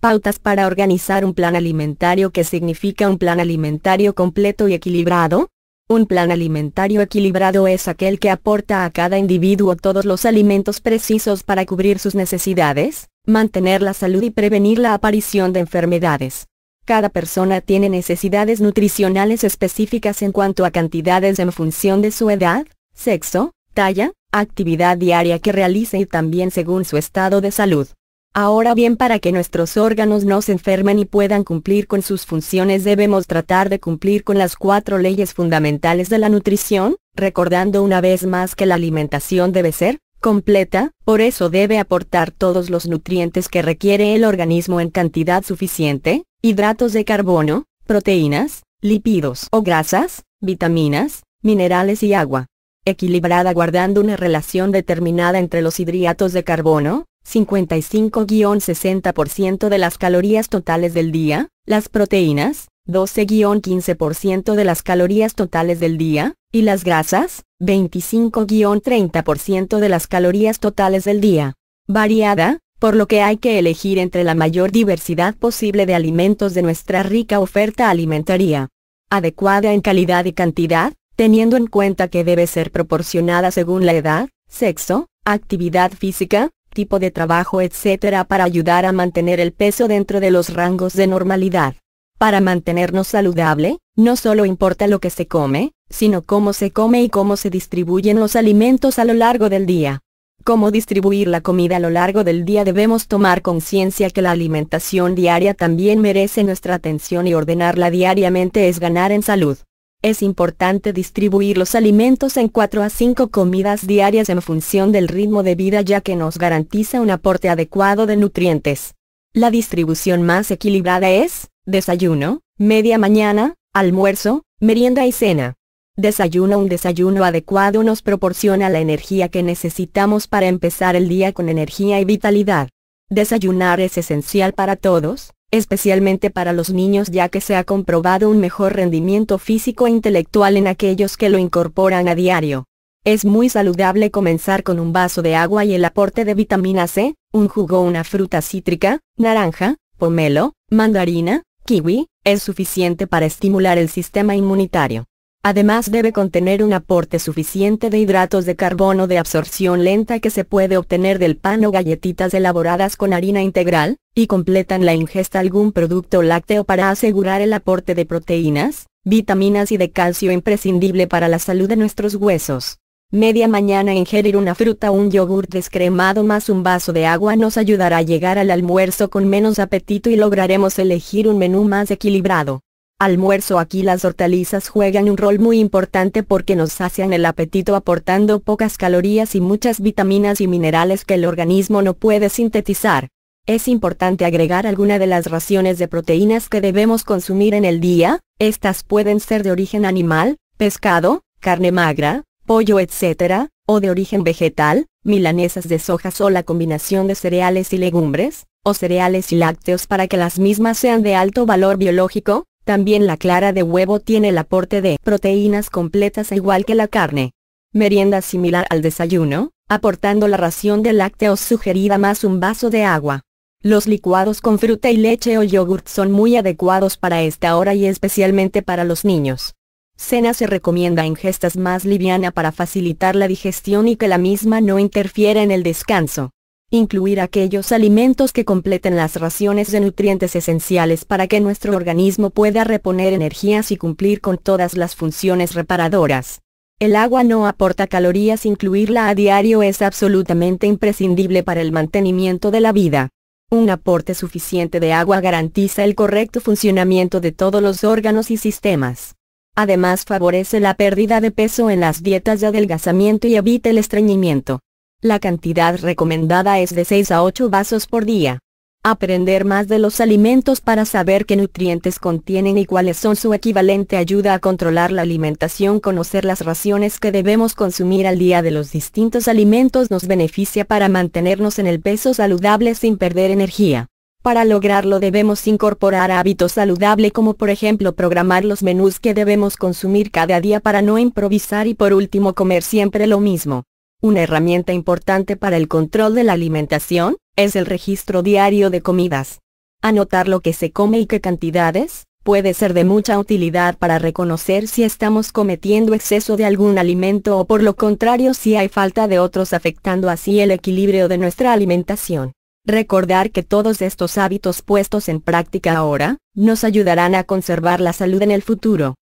Pautas para organizar un plan alimentario que significa un plan alimentario completo y equilibrado. Un plan alimentario equilibrado es aquel que aporta a cada individuo todos los alimentos precisos para cubrir sus necesidades, mantener la salud y prevenir la aparición de enfermedades. Cada persona tiene necesidades nutricionales específicas en cuanto a cantidades en función de su edad, sexo, talla, actividad diaria que realice y también según su estado de salud. Ahora bien para que nuestros órganos no se enfermen y puedan cumplir con sus funciones debemos tratar de cumplir con las cuatro leyes fundamentales de la nutrición, recordando una vez más que la alimentación debe ser completa, por eso debe aportar todos los nutrientes que requiere el organismo en cantidad suficiente, hidratos de carbono, proteínas, lípidos o grasas, vitaminas, minerales y agua. Equilibrada guardando una relación determinada entre los hidratos de carbono, 55-60% de las calorías totales del día, las proteínas, 12-15% de las calorías totales del día, y las grasas, 25-30% de las calorías totales del día. Variada, por lo que hay que elegir entre la mayor diversidad posible de alimentos de nuestra rica oferta alimentaria. Adecuada en calidad y cantidad, teniendo en cuenta que debe ser proporcionada según la edad, sexo, actividad física, tipo de trabajo etc. para ayudar a mantener el peso dentro de los rangos de normalidad. Para mantenernos saludable, no solo importa lo que se come, sino cómo se come y cómo se distribuyen los alimentos a lo largo del día. Cómo distribuir la comida a lo largo del día debemos tomar conciencia que la alimentación diaria también merece nuestra atención y ordenarla diariamente es ganar en salud. Es importante distribuir los alimentos en 4 a 5 comidas diarias en función del ritmo de vida ya que nos garantiza un aporte adecuado de nutrientes. La distribución más equilibrada es, desayuno, media mañana, almuerzo, merienda y cena. Desayuno Un desayuno adecuado nos proporciona la energía que necesitamos para empezar el día con energía y vitalidad. Desayunar es esencial para todos, especialmente para los niños ya que se ha comprobado un mejor rendimiento físico e intelectual en aquellos que lo incorporan a diario. Es muy saludable comenzar con un vaso de agua y el aporte de vitamina C, un jugo una fruta cítrica, naranja, pomelo, mandarina, kiwi, es suficiente para estimular el sistema inmunitario. Además debe contener un aporte suficiente de hidratos de carbono de absorción lenta que se puede obtener del pan o galletitas elaboradas con harina integral, y completan la ingesta algún producto lácteo para asegurar el aporte de proteínas, vitaminas y de calcio imprescindible para la salud de nuestros huesos. Media mañana ingerir una fruta o un yogur descremado más un vaso de agua nos ayudará a llegar al almuerzo con menos apetito y lograremos elegir un menú más equilibrado almuerzo aquí las hortalizas juegan un rol muy importante porque nos sacian el apetito aportando pocas calorías y muchas vitaminas y minerales que el organismo no puede sintetizar. Es importante agregar alguna de las raciones de proteínas que debemos consumir en el día, estas pueden ser de origen animal, pescado, carne magra, pollo etc., o de origen vegetal, milanesas de sojas o la combinación de cereales y legumbres, o cereales y lácteos para que las mismas sean de alto valor biológico, también la clara de huevo tiene el aporte de proteínas completas e igual que la carne. Merienda similar al desayuno, aportando la ración de lácteos sugerida más un vaso de agua. Los licuados con fruta y leche o yogurt son muy adecuados para esta hora y especialmente para los niños. Cena se recomienda ingestas más liviana para facilitar la digestión y que la misma no interfiera en el descanso incluir aquellos alimentos que completen las raciones de nutrientes esenciales para que nuestro organismo pueda reponer energías y cumplir con todas las funciones reparadoras. El agua no aporta calorías, incluirla a diario es absolutamente imprescindible para el mantenimiento de la vida. Un aporte suficiente de agua garantiza el correcto funcionamiento de todos los órganos y sistemas. Además favorece la pérdida de peso en las dietas de adelgazamiento y evita el estreñimiento. La cantidad recomendada es de 6 a 8 vasos por día. Aprender más de los alimentos para saber qué nutrientes contienen y cuáles son su equivalente ayuda a controlar la alimentación. Conocer las raciones que debemos consumir al día de los distintos alimentos nos beneficia para mantenernos en el peso saludable sin perder energía. Para lograrlo debemos incorporar hábitos saludables como por ejemplo programar los menús que debemos consumir cada día para no improvisar y por último comer siempre lo mismo. Una herramienta importante para el control de la alimentación, es el registro diario de comidas. Anotar lo que se come y qué cantidades, puede ser de mucha utilidad para reconocer si estamos cometiendo exceso de algún alimento o por lo contrario si hay falta de otros afectando así el equilibrio de nuestra alimentación. Recordar que todos estos hábitos puestos en práctica ahora, nos ayudarán a conservar la salud en el futuro.